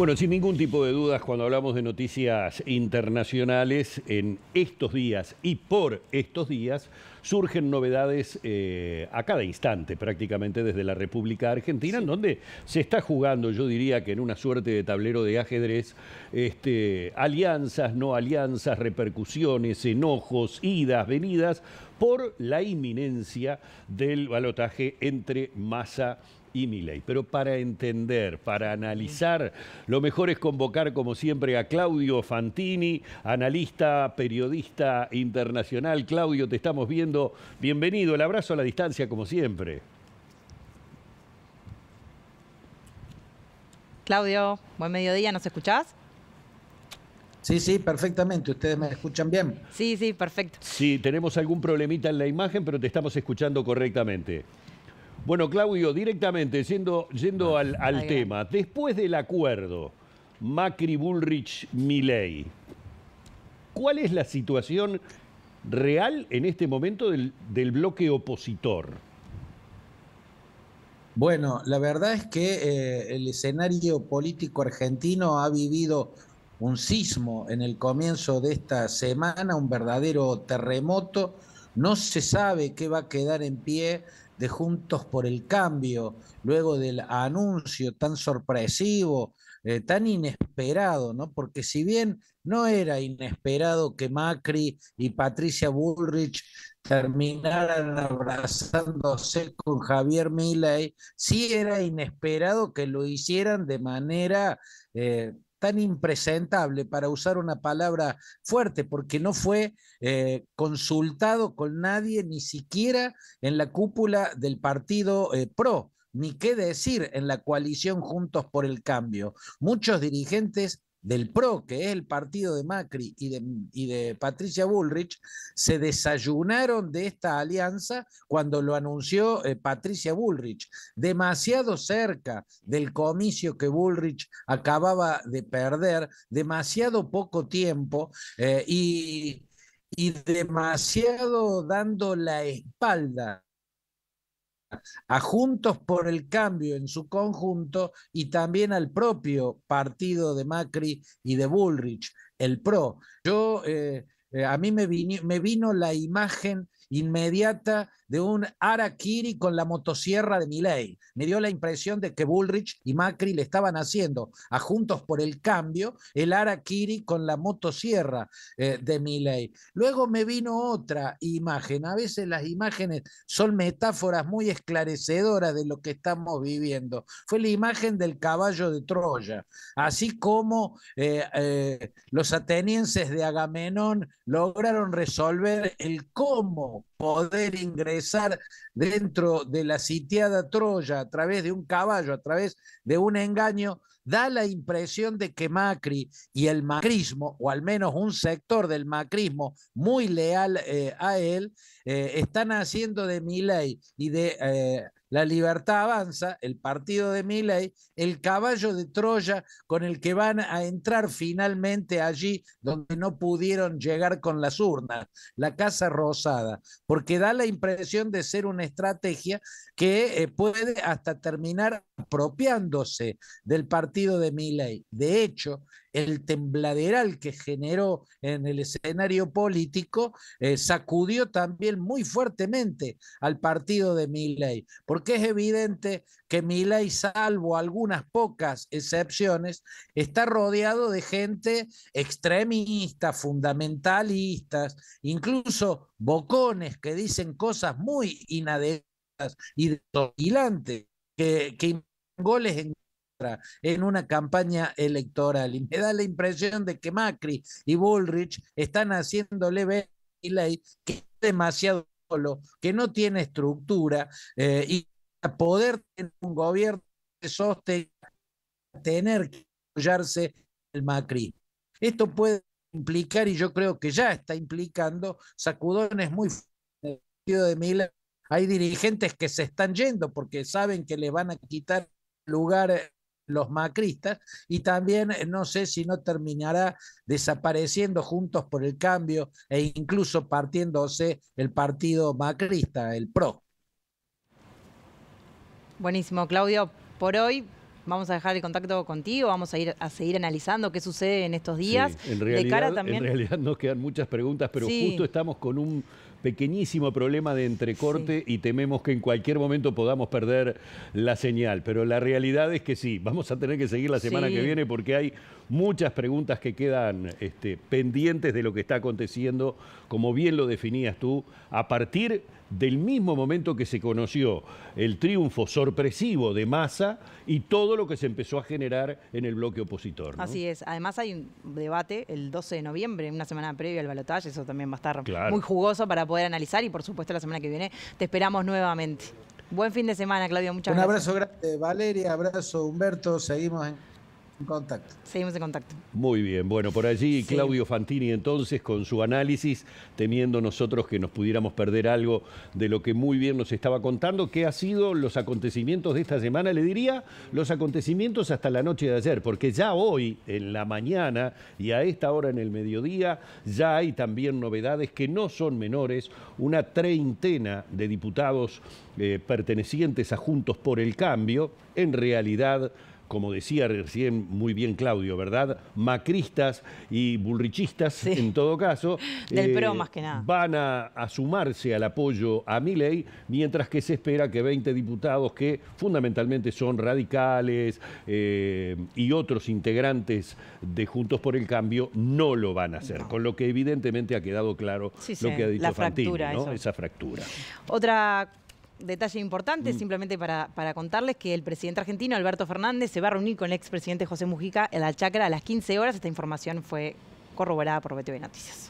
Bueno, sin ningún tipo de dudas, cuando hablamos de noticias internacionales, en estos días y por estos días surgen novedades eh, a cada instante prácticamente desde la República Argentina, en donde se está jugando, yo diría que en una suerte de tablero de ajedrez, este, alianzas, no alianzas, repercusiones, enojos, idas, venidas, por la inminencia del balotaje entre masa y y Miley, Pero para entender, para analizar, lo mejor es convocar, como siempre, a Claudio Fantini, analista, periodista internacional. Claudio, te estamos viendo. Bienvenido, el abrazo a la distancia, como siempre. Claudio, buen mediodía, ¿nos escuchás? Sí, sí, perfectamente. Ustedes me escuchan bien. Sí, sí, perfecto. Sí, tenemos algún problemita en la imagen, pero te estamos escuchando correctamente. Bueno, Claudio, directamente, siendo, yendo ah, al, al tema, después del acuerdo Macri-Bullrich-Milei, milley cuál es la situación real en este momento del, del bloque opositor? Bueno, la verdad es que eh, el escenario político argentino ha vivido un sismo en el comienzo de esta semana, un verdadero terremoto. No se sabe qué va a quedar en pie de Juntos por el Cambio, luego del anuncio tan sorpresivo, eh, tan inesperado, ¿no? Porque si bien no era inesperado que Macri y Patricia Bullrich terminaran abrazándose con Javier Milley sí era inesperado que lo hicieran de manera eh, tan impresentable, para usar una palabra fuerte, porque no fue eh, consultado con nadie, ni siquiera en la cúpula del partido eh, PRO, ni qué decir en la coalición Juntos por el Cambio. Muchos dirigentes del PRO, que es el partido de Macri y de, Patricia Bullrich, se desayunaron de esta alianza cuando lo anunció eh, Patricia Bullrich, demasiado cerca del comicio que Bullrich acababa de perder, demasiado poco tiempo eh, y, y demasiado dando la espalda a Juntos por el Cambio en su conjunto y también al propio partido de Macri y de Bullrich, el PRO. Yo, eh, eh, a mí me vino la imagen inmediata de un Arakiri con la motosierra de Milei. Me dio la impresión de que Bullrich y Macri le estaban haciendo a Juntos por el Cambio el Arakiri con la motosierra eh, de Milei. Luego me vino otra imagen. A veces las imágenes son metáforas muy esclarecedoras de lo que estamos viviendo. Fue la imagen del caballo de Troya, así como eh, eh, los atenienses de Agamenón lograron resolver el cómo poder ingresar dentro de la sitiada Troya a través de un caballo, a través de un engaño, da la impresión de que Macri y el macrismo, o al menos un sector del macrismo muy leal eh, a él, eh, están haciendo de Milei y de eh, la libertad avanza, el partido de Milley, el caballo de Troya con el que van a entrar finalmente allí donde no pudieron llegar con las urnas, la Casa Rosada, porque da la impresión de ser una estrategia que eh, puede hasta terminar apropiándose del partido de Miley. De hecho, el tembladeral que generó en el escenario político eh, sacudió también muy fuertemente al partido de Milley, porque es evidente que Milley, salvo algunas pocas excepciones, está rodeado de gente extremista, fundamentalistas, incluso bocones que dicen cosas muy inadecuadas y desolantes, que, que goles en en una campaña electoral. Y me da la impresión de que Macri y Bullrich están haciéndole ver y que es demasiado solo, que no tiene estructura eh, y a poder tener un gobierno que sostenga, tener que apoyarse el Macri. Esto puede implicar, y yo creo que ya está implicando, sacudones muy fuertes de Miller. Hay dirigentes que se están yendo porque saben que le van a quitar lugar eh, los macristas, y también eh, no sé si no terminará desapareciendo juntos por el cambio e incluso partiéndose el partido macrista, el PRO. Buenísimo, Claudio. Por hoy vamos a dejar el contacto contigo, vamos a ir a seguir analizando qué sucede en estos días. en, realidad, también... en nos quedan muchas preguntas, pero justo estamos con un pequeñísimo problema de entrecorte y tememos que en cualquier momento podamos perder la señal. Pero la realidad es que sí, vamos a tener que seguir la semana que viene porque hay muchas preguntas que quedan este, pendientes de lo que está aconteciendo, como bien lo definías tú, a partir del mismo momento que se conoció el triunfo sorpresivo de Massa y todo lo que se empezó a generar en el bloque opositor. Así es. Además hay un debate el 12 de noviembre, una semana previa al balotaje, eso también va a estar muy jugoso para poder analizar y por supuesto la semana que viene te esperamos nuevamente. Buen fin de semana, Claudio. Muchas gracias. Un abrazo grande, Valeria, abrazo, Humberto. Seguimos en en contacto. Seguimos en contacto. Muy bien, bueno, por allí Claudio Fantini entonces con su análisis, temiendo nosotros que nos pudiéramos perder algo de lo que muy bien nos estaba contando, que ha sido los acontecimientos de esta semana, le diría los acontecimientos hasta la noche de ayer, porque ya hoy, en la mañana y a esta hora en el mediodía, ya hay también novedades que no son menores, una treintena de diputados eh, pertenecientes a Juntos por el Cambio, en realidad como decía recién muy bien Claudio, ¿verdad? Macristas y bullrichistas, en todo caso, eh, van a, sumarse al apoyo a mi ley, mientras que se espera que 20 diputados que fundamentalmente son radicales eh, y otros integrantes de Juntos por el Cambio no lo van a hacer, con lo que evidentemente ha quedado claro lo que ha dicho la fractura, esa fractura. Otra detalle importante, mm. simplemente para, para, contarles que el presidente argentino, Alberto Fernández, se va a reunir con el expresidente José Mujica en la chacra a las 15 horas. Esta información fue corroborada por BTV Noticias.